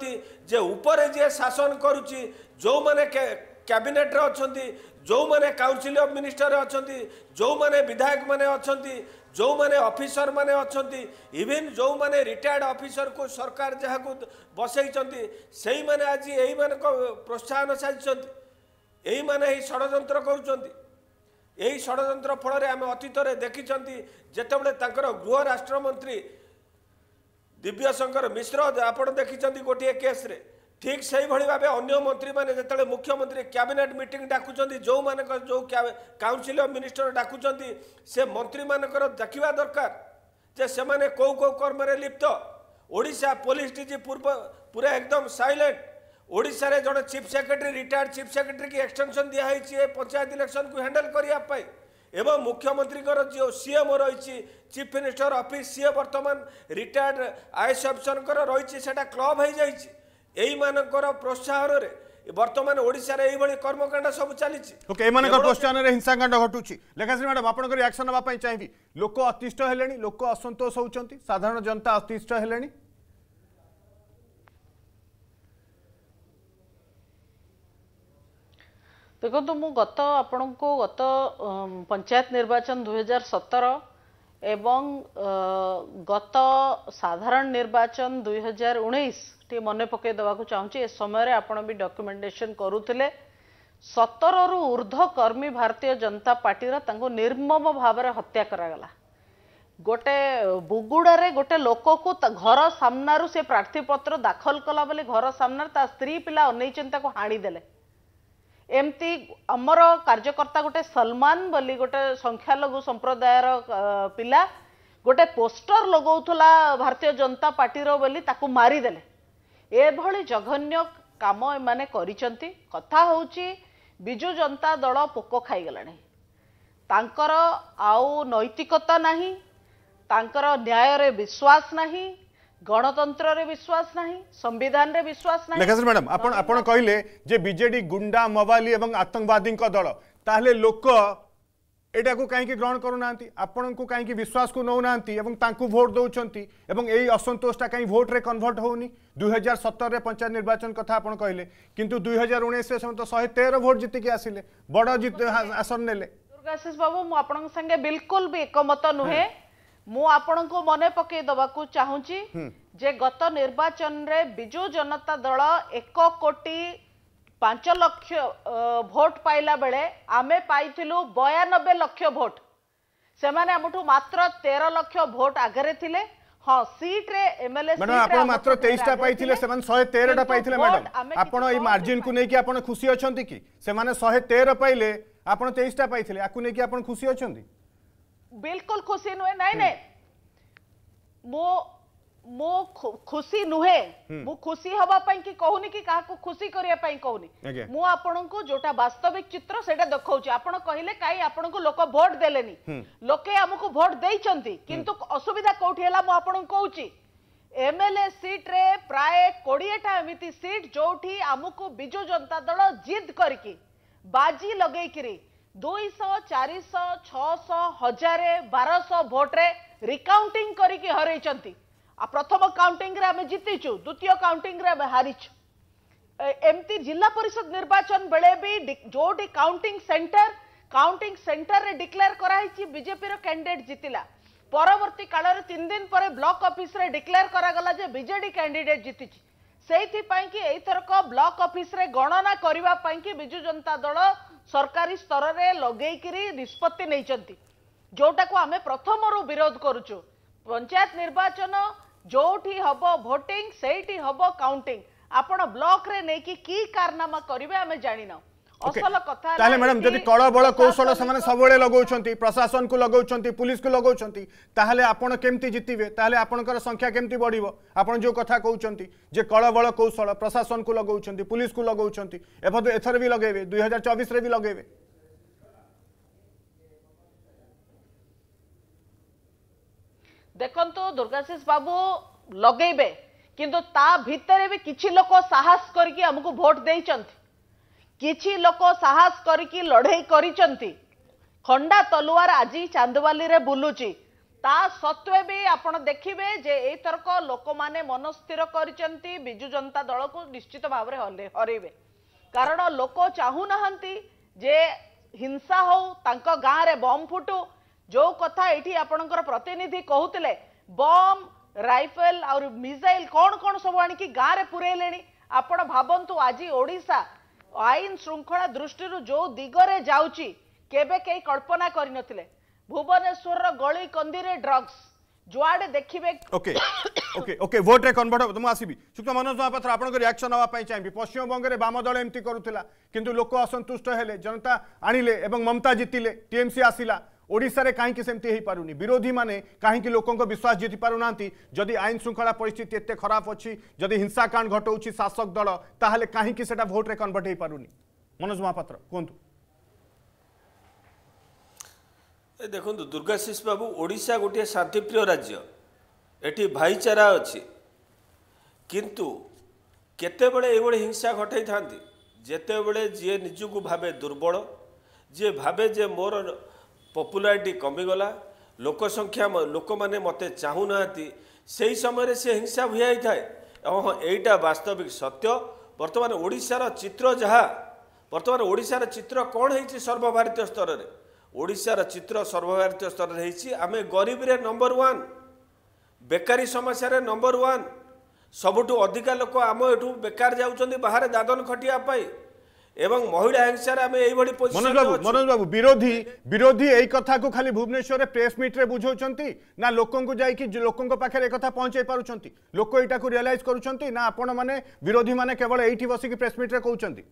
যে উপরে যে শাসন করুচি যে କ୍ୟାବିନେଟ୍ରେ ଅଛନ୍ତି ଯେଉଁମାନେ କାଉନସିଲ୍ ଅଫ୍ ମିନିଷ୍ଟରରେ ଅଛନ୍ତି ଯେଉଁମାନେ ବିଧାୟକମାନେ ଅଛନ୍ତି ଯେଉଁମାନେ ଅଫିସରମାନେ ଅଛନ୍ତି ଇଭିନ୍ ଯେଉଁମାନେ ରିଟାୟାର୍ଡ଼ ଅଫିସରକୁ ସରକାର ଯାହାକୁ ବସେଇଛନ୍ତି ସେଇମାନେ ଆଜି ଏଇମାନଙ୍କ ପ୍ରୋତ୍ସାହନ ସାଜିଛନ୍ତି ଏଇମାନେ ହିଁ ଷଡ଼ଯନ୍ତ୍ର କରୁଛନ୍ତି ଏହି ଷଡ଼ଯନ୍ତ୍ର ଫଳରେ ଆମେ ଅତୀତରେ ଦେଖିଛନ୍ତି ଯେତେବେଳେ ତାଙ୍କର ଗୃହ ରାଷ୍ଟ୍ରମନ୍ତ୍ରୀ ଦିବ୍ୟଶଙ୍କର ମିଶ୍ର ଆପଣ ଦେଖିଛନ୍ତି ଗୋଟିଏ କେସ୍ରେ ଠିକ୍ ସେହିଭଳି ଭାବେ ଅନ୍ୟ ମନ୍ତ୍ରୀମାନେ ଯେତେବେଳେ ମୁଖ୍ୟମନ୍ତ୍ରୀ କ୍ୟାବିନେଟ୍ ମିଟିଂ ଡାକୁଛନ୍ତି ଯେଉଁମାନଙ୍କର ଯେଉଁ କାଉନସିଲ୍ ଅଫ୍ ମିନିଷ୍ଟର ଡାକୁଛନ୍ତି ସେ ମନ୍ତ୍ରୀମାନଙ୍କର ଦେଖିବା ଦରକାର ଯେ ସେମାନେ କେଉଁ କେଉଁ କର୍ମରେ ଲିପ୍ତ ଓଡ଼ିଶା ପୋଲିସ ଡି ଜି ପୂର୍ବ ପୁରା ଏକଦମ ସାଇଲେଣ୍ଟ ଓଡ଼ିଶାରେ ଜଣେ ଚିଫ୍ ସେକ୍ରେଟାରୀ ରିଟାୟାର୍ଡ ଚିଫ୍ ସେକ୍ରେଟାରୀକି ଏକ୍ସଟେନସନ୍ ଦିଆହେଇଛି ଏ ପଞ୍ଚାୟତ ଇଲେକ୍ସନକୁ ହ୍ୟାଣ୍ଡେଲ୍ କରିବା ପାଇଁ ଏବଂ ମୁଖ୍ୟମନ୍ତ୍ରୀଙ୍କର ଯେଉଁ ସିଏମ୍ ରହିଛି ଚିଫ୍ ମିନିଷ୍ଟର ଅଫିସ୍ ସିଏ ବର୍ତ୍ତମାନ ରିଟାୟାର୍ଡ ଆଇ ଏସ୍ ଅଫିସରଙ୍କର ରହିଛି ସେଇଟା କ୍ଲବ୍ ହେଇଯାଇଛି ଏଇମାନଙ୍କର ପ୍ରୋତ୍ସାହନରେ বর্তমান ওড়িশার এইভাবে কর্মকাণ্ড সব চালিছি ওকে এমানক প্রশ্নের হিংসাকাণ্ড ঘটুছি লেখাশ্রী ম্যাডাম আপনার রিয়াকশন নেওয়া চাইবি লোক অতিষ্ঠ হলে লোক অসন্তোষ হচ্ছেন সাধারণ জনতা অতিষ্ঠ হলে ଦେଖନ୍ତୁ ମୁଁ ଗତ ଆପଣଙ୍କୁ ଗତ ପଞ୍ଚାୟତ ନିର୍ବାଚନ ଦୁଇହଜାର ସତର ଏବଂ ଗତ ସାଧାରଣ ନିର୍ବାଚନ ଦୁଇହଜାର ଉଣେଇଶ ଟିକେ ମନେ ପକାଇ ଦେବାକୁ ଚାହୁଁଛି ଏ ସମୟରେ ଆପଣ ବି ଡକ୍ୟୁମେଣ୍ଟେସନ୍ କରୁଥିଲେ ସତରରୁ ଉର୍ଦ୍ଧ୍ୱ କର୍ମୀ ଭାରତୀୟ ଜନତା ପାର୍ଟିର ତାଙ୍କୁ ନିର୍ମମ ଭାବରେ ହତ୍ୟା କରାଗଲା ଗୋଟେ ବୁଗୁଡ଼ାରେ ଗୋଟେ ଲୋକକୁ ଘର ସାମ୍ନାରୁ ସେ ପ୍ରାର୍ଥୀପତ୍ର ଦାଖଲ କଲା ବୋଲି ଘର ସାମ୍ନାରେ ତା ସ୍ତ୍ରୀ ପିଲା ଅନେଇଛନ୍ତି ତାକୁ ହାଣିଦେଲେ ଏମିତି ଆମର କାର୍ଯ୍ୟକର୍ତ୍ତା ଗୋଟେ ସଲମାନ ବୋଲି ଗୋଟେ ସଂଖ୍ୟାଲଘୁ ସମ୍ପ୍ରଦାୟର ପିଲା ଗୋଟେ ପୋଷ୍ଟର ଲଗାଉଥିଲା ଭାରତୀୟ ଜନତା ପାର୍ଟିର ବୋଲି ତାକୁ ମାରିଦେଲେ ଏଭଳି ଜଘନ୍ୟ କାମ ଏମାନେ କରିଛନ୍ତି କଥା ହେଉଛି ବିଜୁ ଜନତା ଦଳ ପୋକ ଖାଇଗଲାଣି ତାଙ୍କର ଆଉ ନୈତିକତା ନାହିଁ ତାଙ୍କର ନ୍ୟାୟରେ ବିଶ୍ୱାସ ନାହିଁ गणतंत्र रे विश्वास नहीं संविधान रे विश्वास नहीं लेखेश मैडम आपन आपन कहले जे बीजेडी गुंडा मवाली एवं आतंकवादी को दल ताले लोक एटा को काई के ग्रहण करू नांती आपन को काई के विश्वास को नो नांती एवं तांकू वोट दोउचंती एवं एई असंतोषटा काई वोट रे कन्वर्ट होउनी 2017 रे पंचायत निर्वाचन कथा आपन कहले किंतु 2019 रे समत 113 वोट जिति के आसीले बडो जित आसन नेले दुर्गाशीष बाबू मु आपन संगे बिल्कुल भी एकमत नहुए ମୁଁ ଆପଣଙ୍କୁ ମନେ ପକେଇ ଦେବାକୁ ଚାହୁଁଛି ଯେ ଗତ ନିର୍ବାଚନରେ ବିଜୁ ଜନତା ଦଳ ଏକ କୋଟି ପାଞ୍ଚ ଲକ୍ଷ ଭୋଟ ପାଇଲା ବେଳେ ଆମେ ପାଇଥିଲୁ ବୟାନବେ ଲକ୍ଷ ଭୋଟ ସେମାନେ ଆମଠୁ ମାତ୍ର ତେର ଲକ୍ଷ ଭୋଟ ଆଗରେ ଥିଲେ ହଁ ସିଟ୍ରେ ଏମଏଲଏ ଆପଣ ମାତ୍ର ତେଇଶଟା ପାଇଥିଲେ ସେମାନେ ଶହେ ତେରଟା ପାଇଥିଲେ ମ୍ୟାଡାମ୍ ଆପଣ ଏଇ ମାର୍ଜିନକୁ ନେଇକି ଆପଣ ଖୁସି ଅଛନ୍ତି କି ସେମାନେ ଶହେ ତେର ପାଇଲେ ଆପଣ ତେଇଶଟା ପାଇଥିଲେ ଆକୁ ନେଇକି ଆପଣ ଖୁସି ଅଛନ୍ତି बिल्कुल खुशी नुहे नहीं हम्म। नहीं मो मो खुशी नुहे मो हम्म। खुशी हवा पई कि कहूनी कि को खुशी करिया पई कहूनी मो आपन को जोटा वास्तविक चित्र सेटा दखौछु आपन कहिले काई आपन को लोक वोट देलेनी हम्म। लोके हमको वोट देई चंती किंतु असुविधा कोठी होला मु आपन कहउची एमएलए सीट रे प्राय 20 टा एमिति सीट जोठी को बिजु जनता दल जिद करकी बाजी लगेकरी दुई चार छह हजार बारश आ प्रथम काउंटिंग रे आमे जीतीचु द्वितीय काउंटिंग रे आमे हारीचु एमती जिला परिषद निर्वाचन बेले भी जोटी काउंटिंग सेंटर काउंटिंग सेंटर रे डिक्लेयर कराई बीजेपी रो कैंडिडेट जीतिला परवर्ती काल रे तीन दिन परे ब्लॉक ऑफिस रे डिक्लेयर करा गला जे बीजेडी कैंडिडेट जीतीचि सेहिथि पई कि एथरक ब्लॉक ऑफिस रे गणना करबा पई कि बिजू जनता दल ସରକାରୀ ସ୍ତରରେ ଲଗେଇକିରି ନିଷ୍ପତ୍ତି ନେଇଛନ୍ତି ଯେଉଁଟାକୁ ଆମେ ପ୍ରଥମରୁ ବିରୋଧ କରୁଛୁ ପଞ୍ଚାୟତ ନିର୍ବାଚନ ଯେଉଁଠି ହେବ ଭୋଟିଂ ସେଇଠି ହେବ କାଉଣ୍ଟିଂ ଆପଣ ବ୍ଲକରେ ନେଇକି କି କାରନାମା କରିବେ ଆମେ ଜାଣିନାହୁଁ তাহলে ম্যাডাম যদি কল বল কৌশল সে সবুলে লগাউছেন প্রশাসন কু লগাউছেন পুলিশ কু লগাউছেন তাহলে আপনার কেমতি জিতবে তাহলে আপনার সংখ্যা কেমতি বড়ব আপনার যে কথা কৌন যে কল বল কৌশল প্রশাসন কু লগাউছেন পুলিশ কু লগাউছেন এবার এথর বি লগাইবে দুই হাজার চবিশে বি লগাইবে দেখন্তু দুর্গাশিষ বাবু লগাইবে কিন্তু তা ভিতরে বি কিছু লোক সাহস করি আমাকে ভোট দিয়েছেন କିଛି ଲୋକ ସାହସ କରିକି ଲଢ଼େଇ କରିଛନ୍ତି ଖଣ୍ଡା ତଲୁଆର ଆଜି ଚାନ୍ଦବାଲିରେ ବୁଲୁଛି ତା ସତ୍ତ୍ୱେ ବି ଆପଣ ଦେଖିବେ ଯେ ଏଇଥରକ ଲୋକମାନେ ମନସ୍ଥିର କରିଛନ୍ତି ବିଜୁ ଜନତା ଦଳକୁ ନିଶ୍ଚିତ ଭାବରେ ହରେଇବେ କାରଣ ଲୋକ ଚାହୁଁନାହାନ୍ତି ଯେ ହିଂସା ହଉ ତାଙ୍କ ଗାଁରେ ବମ୍ ଫୁଟୁ ଯେଉଁ କଥା ଏଇଠି ଆପଣଙ୍କର ପ୍ରତିନିଧି କହୁଥିଲେ ବମ୍ ରାଇଫଲ ଆଉ ମିସାଇଲ କ'ଣ କ'ଣ ସବୁ ଆଣିକି ଗାଁରେ ପୁରେଇଲେଣି ଆପଣ ଭାବନ୍ତୁ ଆଜି ଓଡ଼ିଶା ଆଇନ ଶୃଙ୍ଖଳା ଦୃଷ୍ଟିରୁ ଯେଉଁ ଦିଗରେ ଯାଉଛି କେବେ କେହି କଳ୍ପନା କରିନଥିଲେ ଭୁବନେଶ୍ୱରର ଗଳି କନ୍ଦିରେ ଡ୍ରଗ୍ସ ଯୁଆଡ଼େ ଦେଖିବେ ଓକେ ଓକେ ଓକେ ଭୋଟ୍ରେ କନଭର୍ଟ ହେବ ତ ମୁଁ ଆସିବି ସୁକ୍ତ ମନୋଜ ମହାପାତ୍ର ଆପଣଙ୍କ ରିଆକ୍ସନ୍ ନେବା ପାଇଁ ଚାହିଁବି ପଶ୍ଚିମବଙ୍ଗରେ ବାମ ଦଳ ଏମିତି କରୁଥିଲା କିନ୍ତୁ ଲୋକ ଅସନ୍ତୁଷ୍ଟ ହେଲେ ଜନତା ଆଣିଲେ ଏବଂ ମମତା ଜିତିଲେ ଟିଏମ୍ସି ଆସିଲା ওড়িশার কাহি সেমতি হয়ে পু বিরোধী মানে কাহি লোক বিশ্বাস জিতি পু না যদি আইন শৃঙ্খলা পরিস্থিতি এত খারাপ অদি হিংসাকাণ্ড ঘটাউছি শাসক দল তাহলে কাহি সেটা ভোট্রে কনভর্ট হয়ে পু মনোজ মহাপাত্র কুহতু দেখুন দুর্গাশিষ বাবু ওড়িশা গোটিয়ে শান্তিপ্রিয় রাজ্য এটি ভাইচারা অছি কিন্তু কেতবে এইভাবে হিংসা ঘটাই থাকে যেতবে যে নিজকে ভাবে দুর্বল যে ভাবে যে মোর ପପୁଲାରିଟି କମିଗଲା ଲୋକ ସଂଖ୍ୟା ଲୋକମାନେ ମୋତେ ଚାହୁଁନାହାନ୍ତି ସେହି ସମୟରେ ସେ ହିଂସା ହୁଏ ହୋଇଥାଏ ଏବଂ ହଁ ଏଇଟା ବାସ୍ତବିକ ସତ୍ୟ ବର୍ତ୍ତମାନ ଓଡ଼ିଶାର ଚିତ୍ର ଯାହା ବର୍ତ୍ତମାନ ଓଡ଼ିଶାର ଚିତ୍ର କ'ଣ ହେଇଛି ସର୍ବଭାରତୀୟ ସ୍ତରରେ ଓଡ଼ିଶାର ଚିତ୍ର ସର୍ବଭାରତୀୟ ସ୍ତରରେ ହେଇଛି ଆମେ ଗରିବରେ ନମ୍ବର ୱାନ୍ ବେକାରୀ ସମସ୍ୟାରେ ନମ୍ବର ୱାନ୍ ସବୁଠୁ ଅଧିକା ଲୋକ ଆମ ଏଠୁ ବେକାର ଯାଉଛନ୍ତି ବାହାରେ ଦାଦନ ଖଟିବା ପାଇଁ এবং মহিলা হিংসার আমি এইভাবে মনোজ বাবু মনোজ বাবু বিরোধী বিরোধী এই কথা কথাকু খালি ভুবনেশ্বরে প্রেস মিটরে বুঝাউছন্তি না লোকঙ্কু যাইকি লোকঙ্ক পাখরে এই কথা পৌঁছাই পারুছন্তি লোক এইটাকু রিয়ালাইজ করুছন্তি না আপন মানে বিরোধী মানে কেবল এইটি বসিকি প্রেস মিটরে কহুছন্তি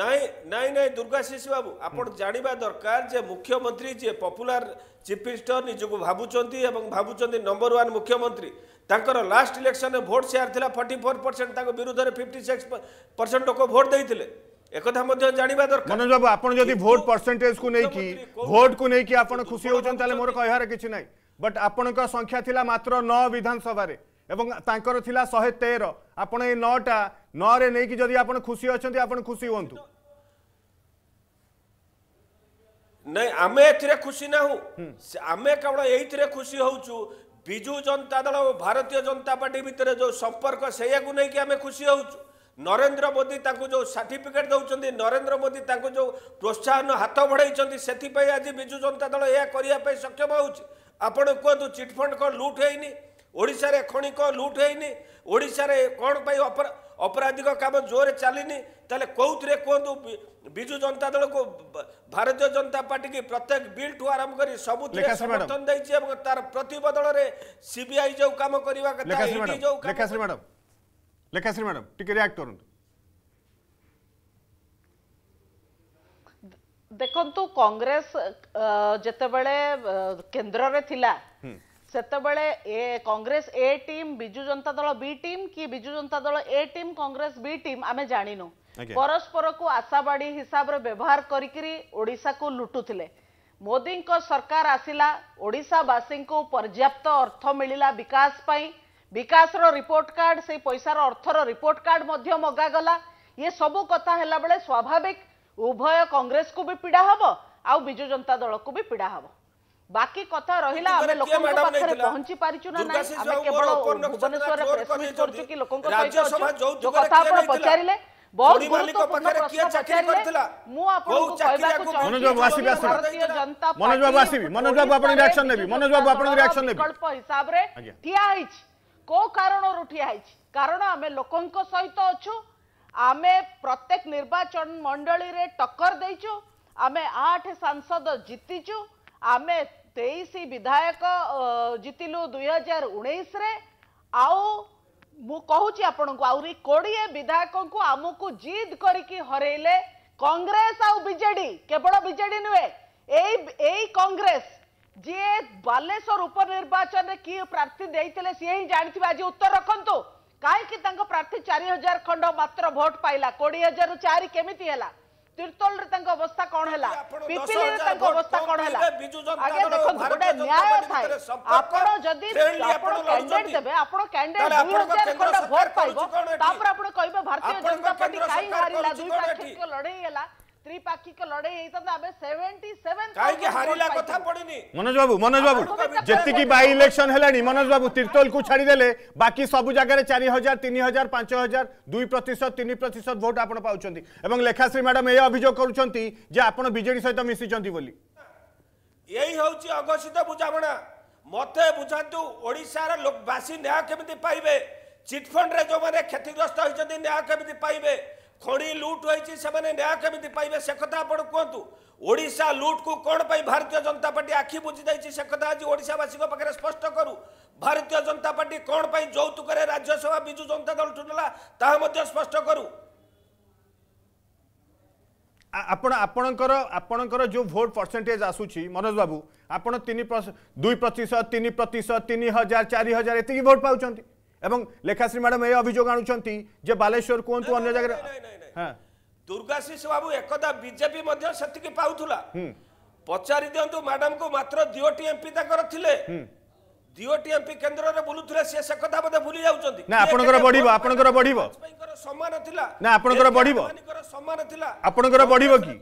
নাই নাই ନାଇଁ ଦୁର୍ଗାଶିଷ বাবু ଆପଣ ଜାଣିବା দরকার যে মুখ্যমন্ত্রী যে পপুলার চিফ ମିନିଷ୍ଟର ନିଜକୁ ଭାବୁଛନ୍ତି এবং ଭାବୁଛନ୍ତି নম্বর ୱାନ୍ মুখ্যমন্ত্রী ତାଙ୍କର ଲାଷ୍ଟ ଇଲେକ୍ସନରେ ଭୋଟ୍ ସେୟାର ଥିଲା ଫର୍ଟି ଫୋର୍ ପରସେଣ୍ଟ ତାଙ୍କ ବିରୁଦ୍ଧରେ ଫିଫ୍ଟି ସିକ୍ସ ପରସେଣ୍ଟ ଲୋକ ଭୋଟ୍ ଦେଇଥିଲେ ଏକଥା ମଧ୍ୟ ଜାଣିବା ଦରକାର ମନୋଜ ବାବୁ ଆପଣ ଯଦି ଭୋଟ୍ ପରସେଣ୍ଟେଜକୁ ନେଇକି ଭୋଟ୍କୁ ନେଇକି ଆପଣ ଖୁସି ହେଉଛନ୍ତି ତାହେଲେ ମୋର କହିବାର କିଛି ନାହିଁ ବଟ୍ ଆପଣଙ୍କ ସଂଖ୍ୟା ଥିଲା ମାତ୍ର ନଅ ବିଧାନସଭାରେ ଏବଂ ତାଙ୍କର ଥିଲା ଶହେ ତେର ଆପଣ ଏଇ ନଅଟା ନଅରେ ନେଇକି ଯଦି ଆପଣ ଖୁସି ଅଛନ୍ତି ଆପଣ ଖୁସି ହୁଅନ୍ତୁ ନାଇଁ ଆମେ ଏଥିରେ ଖୁସି ନାହୁଁ ଆମେ କେବଳ ଏଇଥିରେ ଖୁସି ହଉଛୁ ବିଜୁ ଜନତା ଦଳ ଓ ଭାରତୀୟ ଜନତା ପାର୍ଟି ଭିତରେ ଯେଉଁ ସମ୍ପର୍କ ସେଇଆକୁ ନେଇକି ଆମେ ଖୁସି ହେଉଛୁ ନରେନ୍ଦ୍ର ମୋଦି ତାଙ୍କୁ ଯେଉଁ ସାର୍ଟିଫିକେଟ୍ ଦେଉଛନ୍ତି ନରେନ୍ଦ୍ର ମୋଦି ତାଙ୍କୁ ଯେଉଁ ପ୍ରୋତ୍ସାହନ ହାତ ବଢ଼ାଇଛନ୍ତି ସେଥିପାଇଁ ଆଜି ବିଜୁ ଜନତା ଦଳ ଏହା କରିବା ପାଇଁ ସକ୍ଷମ ହେଉଛି ଆପଣ କୁହନ୍ତୁ ଚିଟ୍ଫଣ୍ଡ କ'ଣ ଲୁଟ୍ ହେଇନି ଓଡ଼ିଶାରେ ଖଣିକ ଲୁଟ୍ ହେଇନି ଓଡ଼ିଶାରେ କ'ଣ ପାଇଁ ଅପରାଧିକ କାମ ଜୋରରେ ଚାଲିନି ତାହେଲେ କେଉଁଥିରେ କୁହନ୍ତୁ ବିଜୁ ଜନତା ଦଳକୁ ଭାରତୀୟ ଜନତା ପାର୍ଟିକି ପ୍ରତ୍ୟେକ ବିଲ୍ଠୁ ଆରମ୍ଭ କରି ସବୁଥିରେ ସମର୍ଥନ ଦେଇଛି ଏବଂ ତାର ପ୍ରତିବଦଳରେ ସିବିଆଇ ଯେଉଁ କାମ କରିବା କଥା ଦେଖନ୍ତୁ କଂଗ୍ରେସ ଯେତେବେଳେ କେନ୍ଦ୍ରରେ ଥିଲା ସେତେବେଳେ ଏ Congress A team Biju Janata Dal B team କି Biju Janata Dal A team Congress B team ଆମେ ଜାଣିନୁ ପରସ୍ପରକୁ ଆଶାବାଡ଼ି ହିସାବରେ ବ୍ୟବହାର କରିକିରି ଓଡ଼ିଶାକୁ ଲୁଟୁଥିଲେ ମୋଦିଙ୍କ ସରକାର ଆସିଲା ଓଡ଼ିଶାବାସୀଙ୍କୁ ପର୍ଯ୍ୟାପ୍ତ ଅର୍ଥ ମିଳିଲା ବିକାଶ ପାଇଁ ବିକାଶର ରିପୋର୍ଟ କାର୍ଡ଼ ସେଇ ପଇସାର ଅର୍ଥର ରିପୋର୍ଟ କାର୍ଡ଼ ମଧ୍ୟ ମଗାଗଲା ଇଏ ସବୁ କଥା ହେଲାବେଳେ ସ୍ୱାଭାବିକ ଉଭୟ କଂଗ୍ରେସକୁ ବି ପୀଡ଼ା ହେବ ଆଉ ବିଜୁ ଜନତା ଦଳକୁ ବି ପୀଡ଼ା ହେବ বাকি কথা রহিলা আমি লোকଙ୍କ পাখরে পৌঁছি পারিছু না নাই আমি কেবল ভুবনেশ্বরে প্রেস মিট করছু কি লোকଙ୍କ সহিত অছু কথা আপন পচারিলে বহুত গুরুত্বপূর্ণ প্রশ্ন পচারিলে মু আপনকু কইবাকু চাহুছি মনোজ বাবু আসিবি আসিবি ভারতীয় জনতা পার্টি মনোজ বাবু আসিবি মনোজ বাবু আপন রিয়াকশন নেবি মনোজ বাবু আপন রিয়াকশন নেবি বিকল্প হিসাবরে ঠিয়া হইছি কো কারণরু ঠিয়া হইছি কারণ আমি লোকଙ୍କ সহিত অছু আমি প্রত্যেক নির্বাচন মণ্ডলীরে টক্কর দেইছু আমি আঠ সাংসদ জিতিছু আমি সেই সেই বিধায়ক জিতিলু 2019 রে আউ মু কহুছি আপনক আউরি কোড়িয়ে বিধায়কক আমাকু জিত করকি হরেলে কংগ্রেস আউ বিজেডি কেবড় বিজেডি নহে এই এই কংগ্রেস जे বালেশ্বর উপনির্বাচনে কি প্রার্থী দেইতেলে সিহেই জানতিবা যে উত্তর রাখন্তো কাইকি তংক প্রার্থী 4000 খন্ড মাত্র ভোট পাইলা 4000 আর 4 কেমিতি হেলা ତିର୍ତ୍ତୋଲରେ ତାଙ୍କ ଅବସ୍ଥା କଣ ହେଲା ପିପିଲିରେ ତାଙ୍କ ଅବସ୍ଥା କଣ ହେଲା ଆଜ୍ଞା ଦେଖନ୍ତୁ ଗୋଟେ ନ୍ୟାୟ ଥାଏ ଆପଣ ଯଦି ଆପଣ କ୍ୟାଣ୍ଡିଡେଟ୍ ଦେବେ ଆପଣ କ୍ୟାଣ୍ଡିଡେଟ୍ ଦୁଇ ହଜାର ଖଣ୍ଡେ ଭୋଟ ପାଇବ ତାପରେ ଆପଣ କହିବେ ଭାରତୀୟ ଜନତା ପାର୍ଟି କାହିଁ ହାରିଲା ଦୁଇଟା କ୍ଷେତ୍ର ଲଢେଇ ହେଲା ত্রিপাক্ষিক লড়াই হইতান্তা আবে 77 কাইকি হারিলা কথা পড়িনি মনোজ বাবু মনোজ বাবু যেতিকি বাই ইলেকশন হেলানি মনোজ বাবু তির্তোল কু ছাড়ি দেলে বাকি সবু জায়গায় 4000 3000 5000 2 প্রতিশত 3 প্রতিশত ভোট আপন পাউচন্তি এবং লেখাশ্রী ম্যাডাম এই অভিযোগ করুচন্তি যে আপন বিজেডি সহিত মিশিচন্তি বলি এই হচ্ছে অঘোষিত বুঝামণা মতে বুঝাতু ওড়িশার লোকবাসী ন্যায় কেমিতি পাইবে চিটফন্ডরে যে ক্ষতিগ্রস্ত হয়েছেন ন্যায় কেমিতি পাইবে খনি লুট হয়েছে সে ন্যায় কমিটি পাইবে সে কথা আপনার কুহতু ওড়শা লুটকু কোণ পাই ভারতীয় জনতা পার্টি আখি বুঝি যাই সে কথা আজ ওড়শাবাসী পাখে স্পষ্ট করু ভারতীয় জনতা পার্টি কোণ পাই যৌতুকরে রাজ্যসভা বিজু জনতা দলঠু নেলা তাহা মধ্যে স্পষ্ট করু ଆପଣ ଆପଣଙ୍କର ଆପଣଙ୍କର ଯେଉଁ ଭୋଟ୍ ପରସେଣ୍ଟେଜ୍ ଆସୁଛି ମନୋଜ ବାବୁ ଆପଣ ତିନି ଦୁଇ ପ୍ରତିଶତ ତିନି ପ୍ରତିଶତ ତିନି ହଜାର ଚାରି ହଜାର ଏତିକି ଭୋଟ୍ ପାଉଛନ୍ତି এবং লেখাশ্রী ম্যাডাম এই অভিযোগ আনুচার যে বালেশ্বর কুহতু অন্য জায়গায় হ্যাঁ দুর্গাশিষ বাবু একদা বিজেপি মধ্য সেটিকি পাউলা পচারি দিও ম্যাডাম কু মাত্র দিওটি এমপি তাঁর লে দিওটি এমপি কেন্দ্রে বুলুলে সে সে কথা বোধে ভুলে যাচ্ছেন না আপনার বড় আপনার বড় সম্মান লা না আপনার বড় সম্মান লা আপনার বড় কি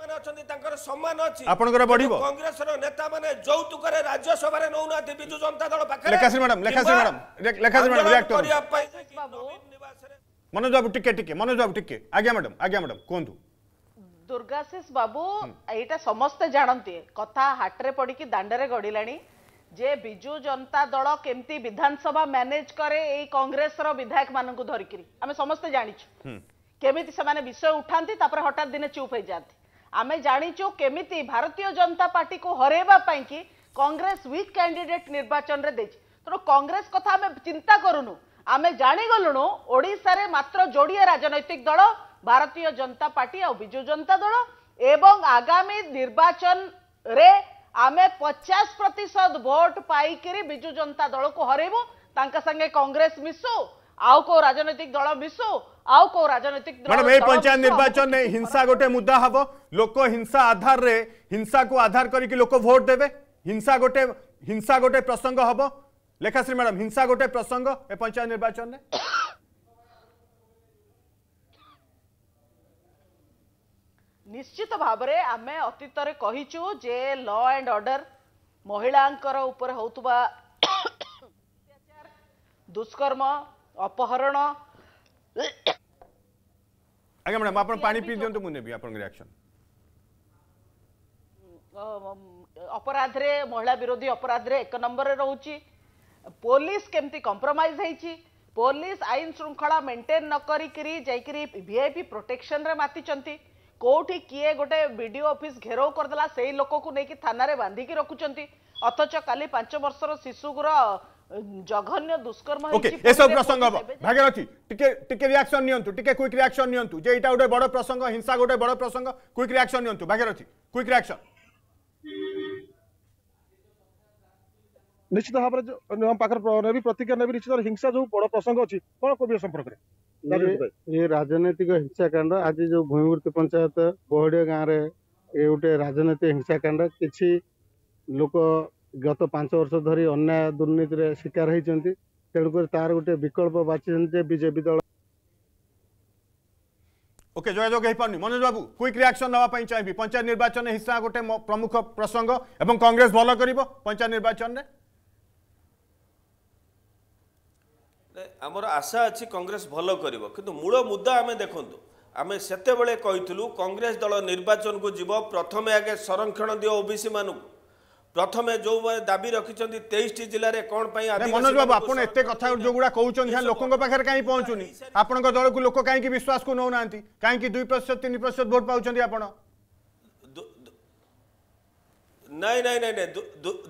ନେତାମାନେ ଅଛନ୍ତି ତାଙ୍କର ସମ୍ମାନ ଅଛି ଆପଣଙ୍କର ବଢିବ କଂଗ୍ରେସର ନେତାମାନେ ଯୌତୁକରେ ରାଜ୍ୟସଭାରେ ନଉନାହାନ୍ତି ବିଜୁ ଜନତା ଦଳ ପାଖରେ Lekhashree madam Lekhashree madam Lekhashree madam react କରନ୍ତୁ ମନୋଜ ବାବୁ ଟିକେ ଟିକେ ମନୋଜ ବାବୁ ଟିକେ ଆଜ୍ଞା ମ୍ୟାଡାମ ଆଜ୍ଞା ମ୍ୟାଡାମ କୁହନ୍ତୁ ଦୁର୍ଗାଶିଷ ବାବୁ ଏଇଟା ସମସ୍ତେ ଜାଣନ୍ତି କଥା ହାଟରେ ପଡିକି ଦାଣ୍ଡରେ ଗଡିଲାଣି ଯେ ବିଜୁ ଜନତା ଦଳ କେମିତି ବିଧାନସଭା ମ୍ୟାନେଜ କରେ ଏଇ କଂଗ୍ରେସର ବିଧାୟକ ମାନଙ୍କୁ ଧରିକିରି ଆମେ ସମସ୍ତେ ଜାଣିଛୁ କେମିତି ସେମାନେ ବିଷୟ ଉଠାନ୍ତି ତାପରେ ହଠାତ୍ ଦିନେ ଚୁପ୍ ହେଇଯାନ୍ତି ଆମେ ଜାଣିଛୁ କେମିତି ଭାରତୀୟ ଜନତା ପାର୍ଟିକୁ ହରାଇବା ପାଇଁକି କଂଗ୍ରେସ ୱିକ୍ କ୍ୟାଣ୍ଡିଡେଟ୍ ନିର୍ବାଚନରେ ଦେଇଛି ତେଣୁ କଂଗ୍ରେସ କଥା ଆମେ ଚିନ୍ତା କରୁନୁ ଆମେ ଜାଣିଗଲୁଣୁ ଓଡ଼ିଶାରେ ମାତ୍ର ଯୋଡ଼ିଏ ରାଜନୈତିକ ଦଳ ଭାରତୀୟ ଜନତା ପାର୍ଟି ଆଉ ବିଜୁ ଜନତା ଦଳ ଏବଂ ଆଗାମୀ ନିର୍ବାଚନରେ ଆମେ ପଚାଶ ପ୍ରତିଶତ ଭୋଟ ପାଇକିରି ବିଜୁ ଜନତା ଦଳକୁ ହରେଇବୁ ତାଙ୍କ ସାଙ୍ଗେ କଂଗ୍ରେସ ମିଶୁ आउ को राजनैतिक दल मिसो आउ को राजनैतिक दल मैडम ए पंचायत निर्वाचन ने हिंसा गोटे मुद्दा हबो लोक हिंसा आधार रे हिंसा को आधार करिक लोक वोट देबे हिंसा गोटे हिंसा गोटे प्रसंग हबो लेखाश्री मैडम हिंसा गोटे प्रसंग ए पंचायत निर्वाचन ने निश्चित भाव में आम अतीत कहीचु जे ल एंड अर्डर महिला उपर होतुबा दुष्कर्म ଅପହରଣ ଅପରାଧରେ ମହିଳା ବିରୋଧୀ ଅପରାଧରେ ଏକ ନମ୍ବରରେ ରହୁଛି ପୋଲିସ କେମିତି କମ୍ପ୍ରମାଇଜ୍ ହେଇଛି ପୋଲିସ ଆଇନ ଶୃଙ୍ଖଳା ମେଣ୍ଟେନ୍ ନ କରିକିରି ଯାଇକିରି ଭି ପି ପ୍ରୋଟେକ୍ସନରେ ମାତିଛନ୍ତି କେଉଁଠି କିଏ ଗୋଟେ ବି ଡି ଓ ଅଫିସ୍ ଘେରାଉ କରିଦେଲା ସେଇ ଲୋକକୁ ନେଇକି ଥାନାରେ ବାନ୍ଧିକି ରଖୁଛନ୍ତି ଅଥଚ କାଲି ପାଞ୍ଚ ବର୍ଷର ଶିଶୁଙ୍କର জঘন্য দুষ্কর্ম ওকে এসব প্রসঙ্গ হব ভাগীরথী টিকে টিকে রিয়াকশন নিয়ন্তু টিকে কুইক রিয়াকশন নিয়ন্তু যে এটা গোটে বড় প্রসঙ্গ হিংসা গোটে বড় প্রসঙ্গ কুইক রিয়াকশন নিয়ন্তু ভাগীরথী কুইক রিয়াকশন নিশ্চিত ভাবে পাখে নেবি প্রতিক্রিয়া নেবি নিশ্চিত হিংসা যে বড় প্রসঙ্গ অছি কোন কবি সম্পর্কে ये राजनैतिक हिंसाकांड आज जो भूमिवृत्ति पंचायत बहड़िया गाँव रे ये गोटे राजनैतिक हिंसाकांड किसी लोक ଗତ ପାଞ୍ଚ ବର୍ଷ ଧରି ଅନ୍ୟାୟ ଦୁର୍ନୀତିରେ ଶିକାର ହୋଇଛନ୍ତି ତେଣୁକରି ତାହାର ଗୋଟିଏ ବିକଳ୍ପ ବାଛିଛନ୍ତି ଯେ ବିଜେପି ଦଳ ଓକେ ଯୋଗାଯୋଗ ହେଇପାରୁନି ମନୋଜ ବାବୁ କ୍ୱିକ୍ ରିଆକ୍ସନ ନେବା ପାଇଁ ଚାହିଁବି ପଞ୍ଚାୟତ ନିର୍ବାଚନ ହିସାବ ଗୋଟେ ପ୍ରମୁଖ ପ୍ରସଙ୍ଗ ଏବଂ କଂଗ୍ରେସ ଭଲ କରିବ ପଞ୍ଚାୟତ ନିର୍ବାଚନରେ ଆମର ଆଶା ଅଛି କଂଗ୍ରେସ ଭଲ କରିବ କିନ୍ତୁ ମୂଳ ମୁଦ୍ଦା ଆମେ ଦେଖନ୍ତୁ ଆମେ ସେତେବେଳେ କହିଥିଲୁ କଂଗ୍ରେସ ଦଳ ନିର୍ବାଚନକୁ ଯିବ ପ୍ରଥମେ ଆଗେ ସଂରକ୍ଷଣ ଦିଅ ଓବିସିମାନଙ୍କୁ ପ୍ରଥମେ ଯୋଉ ଦାବି ରଖିଛନ୍ତି ତେଇଶଟି ଜିଲ୍ଲାରେ କଣ ପାଇଁ ମନୋଜ ବାବୁ ଆପଣ ଏତେ କଥା ଯୋଉ ଗୁଡା କହୁଛନ୍ତି ଲୋକଙ୍କ ପାଖରେ କାହିଁ ପହଞ୍ଚୁନି ଆପଣଙ୍କ ଦଳକୁ ଲୋକ କାହିଁକି ବିଶ୍ୱାସକୁ ନେଉନାହାନ୍ତି କାହିଁକି ଦୁଇ ପ୍ରତିଶତ ତିନି ପ୍ରତିଶତ ଭୋଟ ପାଉଛନ୍ତି ଆପଣ ନାଇଁ ନାଇଁ ନାଇଁ ନାଇଁ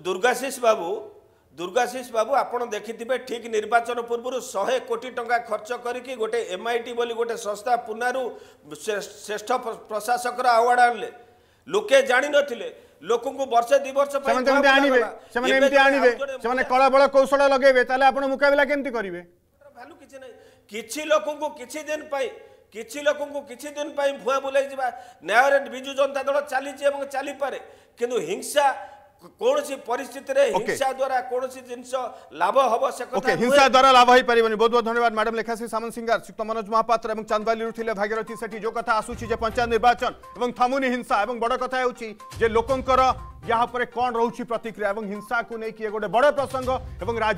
ଦୁର୍ଗାଶିଷ ବାବୁ ଦୁର୍ଗାଶିଷ ବାବୁ ଆପଣ ଦେଖିଥିବେ ଠିକ୍ ନିର୍ବାଚନ ପୂର୍ବରୁ ଶହେ କୋଟି ଟଙ୍କା ଖର୍ଚ୍ଚ କରିକି ଗୋଟେ ଏମ୍ ଆଇ ଟି ବୋଲି ଗୋଟେ ସଂସ୍ଥା ପୁନାରୁ ଶ୍ରେଷ୍ଠ ପ୍ରଶାସକର ଆୱାର୍ଡ଼ ଆଣିଲେ ଲୋକେ ଜାଣିନଥିଲେ ଲୋକଙ୍କୁ ବର୍ଷେ ଦୁଇ ବର୍ଷ ସେମାନେ ଯେମିତି ଆଣିବେ ସେମାନେ ଏମିତି ଆଣିବେ ସେମାନେ କଳାବଳ କୌଶଳ ଲଗେଇବେ ତାହେଲେ ଆପଣ ମୁକାବିଲା କେମିତି କରିବେ ଭାଲୁ କିଛି ନାହିଁ କିଛି ଲୋକଙ୍କୁ କିଛି ଦିନ ପାଇଁ କିଛି ଲୋକଙ୍କୁ କିଛି ଦିନ ପାଇଁ ଭୁଆ ବୁଲାଇ ଯିବା ନ୍ୟାୟରେ ବିଜୁ ଜନତା ଦଳ ଚାଲିଛି ଏବଂ ଚାଲିପାରେ କିନ୍ତୁ ହିଂସା हिंसा बड़ प्रसंग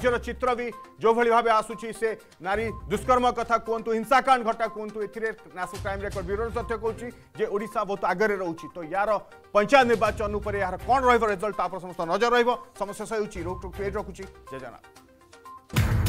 और चित्र भी जो भाई भाव आसूरी नारी दुष्कर्म कथा कहतु हिंसाकांड घटा कहतु क्राइम रेकर्ड ब्यूरो तथ्य कहूँ बहुत आगे रोचे तो यार पंचायत निर्वाचन उपर कौन रिजल्ट আপনার সমস্ত নজর রহব সমস্যা সহ ইউচি রোক টু ট্রেড রকুচি জয় জগন্নাথ